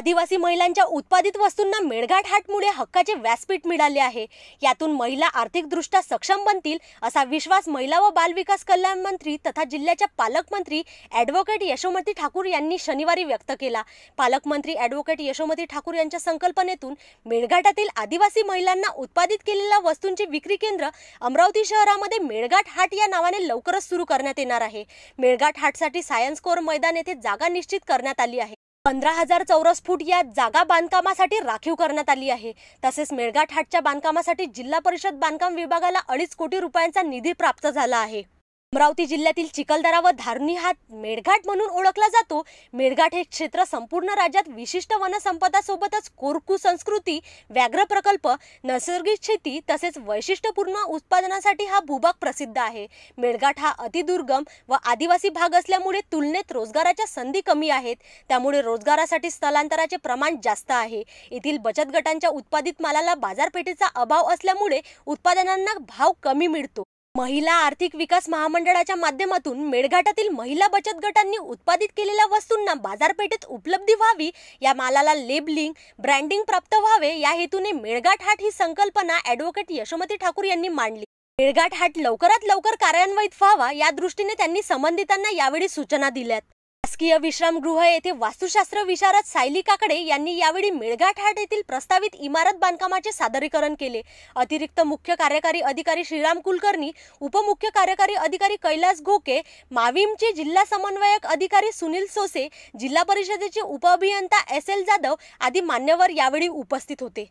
आदिवासी महिलांच्या उत्पादित वस्तूंना मेळघाट हाटमुळे हक्काचे व्यासपीठ मिळाले आहे यातून महिला आर्थिकदृष्ट्या सक्षम बनतील असा विश्वास महिला व बालविकास कल्याण मंत्री तथा जिल्ह्याच्या पालकमंत्री ॲडव्होकेट यशोमती ठाकूर यांनी शनिवारी व्यक्त केला पालकमंत्री ॲडव्होकेट यशोमती ठाकूर यांच्या संकल्पनेतून मेळघाटातील आदिवासी महिलांना उत्पादित केलेल्या वस्तूंची विक्री केंद्र अमरावती शहरामध्ये मेळघाट हाट या नावाने लवकरच सुरू करण्यात येणार आहे मेळघाट हाटसाठी सायन्स कोर मैदान येथे जागा निश्चित करण्यात आली आहे पंधरा हजार चौरस फूट या जागा बांधकामासाठी राखीव करण्यात आली आहे तसेच मेळघाट हाटच्या बांधकामासाठी जिल्हा परिषद बांधकाम विभागाला अडीच कोटी रुपयांचा निधी प्राप्त झाला आहे अमरावती जिल्ह्यातील चिखलदरा व धारणी हा मेळघाट म्हणून ओळखला जातो मेळघाट हे क्षेत्र संपूर्ण राज्यात विशिष्ट वनसंपदासोबतच कोरकू संस्कृती व्याघ्र प्रकल्प नैसर्गिक शेती तसेच वैशिष्ट्यपूर्ण उत्पादनासाठी हा भूभाग प्रसिद्ध आहे मेळघाट हा अतिदुर्गम व आदिवासी भाग असल्यामुळे तुलनेत रोजगाराच्या संधी कमी आहेत त्यामुळे रोजगारासाठी स्थलांतराचे प्रमाण जास्त आहे येथील बचत गटांच्या उत्पादित मालाला बाजारपेठेचा अभाव असल्यामुळे उत्पादनांना भाव कमी मिळतो महिला आर्थिक विकास महामंडळाच्या माध्यमातून मेळघाटातील महिला बचत गटांनी उत्पादित केलेल्या वस्तूंना बाजारपेठेत उपलब्धी व्हावी या मालाला लेबलिंग ब्रँडिंग प्राप्त व्हावे या हेतूने मेळघाट हाट ही संकल्पना ॲडव्होकेट यशोमती ठाकूर यांनी मांडली मेळघाट हाट लवकरात लवकर कार्यान्वित व्हावा या दृष्टीने त्यांनी संबंधितांना यावेळी सूचना दिल्यात शासकीय विश्रामगृह येथे वास्तुशास्त्र विशारद सायली काकडे यांनी यावेळी मेळघाटहाट येथील प्रस्तावित इमारत बांधकामाचे सादरीकरण केले अतिरिक्त मुख्य कार्यकारी अधिकारी श्रीराम कुलकर्णी उपमुख्य कार्यकारी अधिकारी कैलास गोके माविमचे जिल्हा समन्वयक अधिकारी सुनील सोसे जिल्हा परिषदेचे उपअभियंता एस एल जाधव आदी मान्यवर यावेळी उपस्थित होते